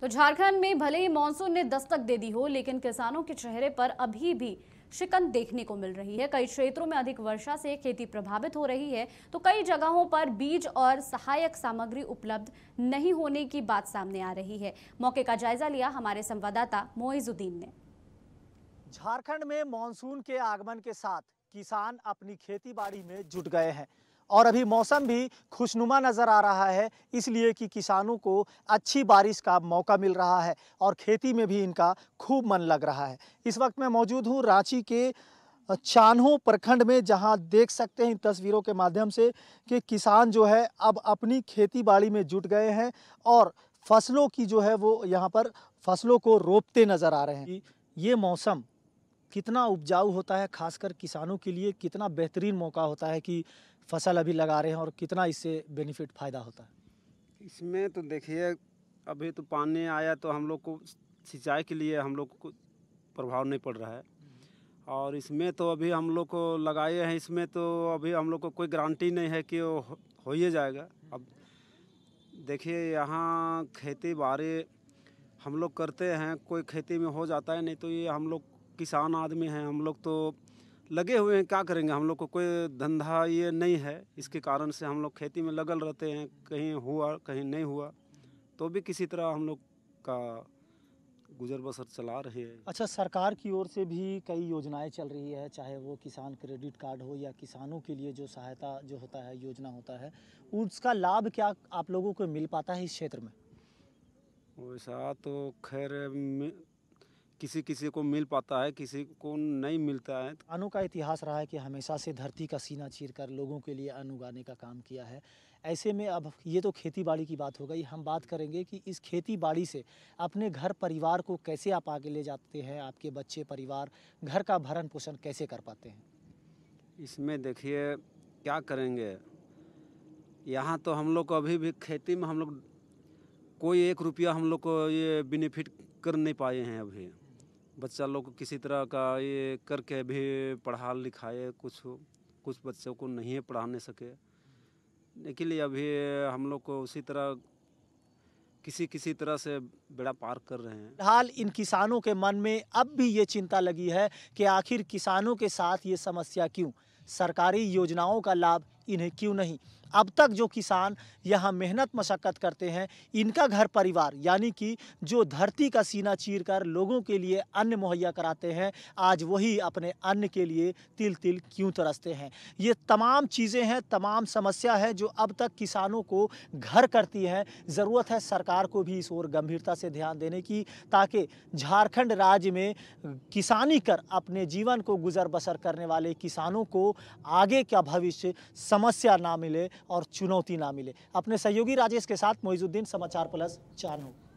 तो झारखंड में भले ही मानसून ने दस्तक दे दी हो लेकिन किसानों के चेहरे पर अभी भी शिकन देखने को मिल रही है कई क्षेत्रों में अधिक वर्षा से खेती प्रभावित हो रही है तो कई जगहों पर बीज और सहायक सामग्री उपलब्ध नहीं होने की बात सामने आ रही है मौके का जायजा लिया हमारे संवाददाता मोइजुद्दीन ने झारखंड में मानसून के आगमन के साथ किसान अपनी खेती बाड़ी में जुट गए हैं और अभी मौसम भी खुशनुमा नज़र आ रहा है इसलिए कि किसानों को अच्छी बारिश का मौका मिल रहा है और खेती में भी इनका खूब मन लग रहा है इस वक्त मैं मौजूद हूँ रांची के चान्हो प्रखंड में जहां देख सकते हैं इन तस्वीरों के माध्यम से कि किसान जो है अब अपनी खेती बाड़ी में जुट गए हैं और फसलों की जो है वो यहाँ पर फसलों को रोपते नज़र आ रहे हैं ये मौसम कितना उपजाऊ होता है खासकर किसानों के लिए कितना बेहतरीन मौका होता है कि फसल अभी लगा रहे हैं और कितना इससे बेनिफिट फ़ायदा होता है इसमें तो देखिए अभी तो पानी आया तो हम लोग को सिंचाई के लिए हम लोग को प्रभाव नहीं पड़ रहा है और इसमें तो अभी हम लोग को लगाए हैं इसमें तो अभी हम लोग को कोई गारंटी नहीं है कि वो हो ही जाएगा अब देखिए यहाँ खेती बाड़ी हम लोग करते हैं कोई खेती में हो जाता है नहीं तो ये हम लोग किसान आदमी हैं हम लोग तो लगे हुए हैं क्या करेंगे हम लोग को कोई धंधा ये नहीं है इसके कारण से हम लोग खेती में लगल रहते हैं कहीं हुआ कहीं नहीं हुआ तो भी किसी तरह हम लोग का गुजर बसर चला रहे हैं अच्छा सरकार की ओर से भी कई योजनाएं चल रही है चाहे वो किसान क्रेडिट कार्ड हो या किसानों के लिए जो सहायता जो होता है योजना होता है उसका लाभ क्या आप लोगों को मिल पाता है इस क्षेत्र में वैसा तो खैर किसी किसी को मिल पाता है किसी को नहीं मिलता है अनु का इतिहास रहा है कि हमेशा से धरती का सीना चीर कर लोगों के लिए अनु उगाने का काम किया है ऐसे में अब ये तो खेती बाड़ी की बात हो गई हम बात करेंगे कि इस खेती बाड़ी से अपने घर परिवार को कैसे आप आगे ले जाते हैं आपके बच्चे परिवार घर का भरण पोषण कैसे कर पाते हैं इसमें देखिए क्या करेंगे यहाँ तो हम लोग को अभी भी खेती में हम लोग कोई एक रुपया हम लोग को ये बेनिफिट कर नहीं पाए हैं अभी बच्चा लोग को किसी तरह का ये करके भी पढ़ा लिखाए कुछ कुछ बच्चों को नहीं पढ़ाने सके लेकिन अभी हम लोग को उसी तरह किसी किसी तरह से बेड़ा पार कर रहे हैं फिलहाल इन किसानों के मन में अब भी ये चिंता लगी है कि आखिर किसानों के साथ ये समस्या क्यों सरकारी योजनाओं का लाभ इन्हें क्यों नहीं अब तक जो किसान यहाँ मेहनत मशक्क़त करते हैं इनका घर परिवार यानी कि जो धरती का सीना चीर कर लोगों के लिए अन्न मुहैया कराते हैं आज वही अपने अन्न के लिए तिल तिल क्यों तरसते हैं ये तमाम चीज़ें हैं तमाम समस्या है जो अब तक किसानों को घर करती हैं ज़रूरत है सरकार को भी इस ओर गंभीरता से ध्यान देने की ताकि झारखंड राज्य में किसानी कर अपने जीवन को गुजर बसर करने वाले किसानों को आगे का भविष्य सम समस्या ना मिले और चुनौती ना मिले अपने सहयोगी राजेश के साथ मोहिजुद्दीन समाचार प्लस चार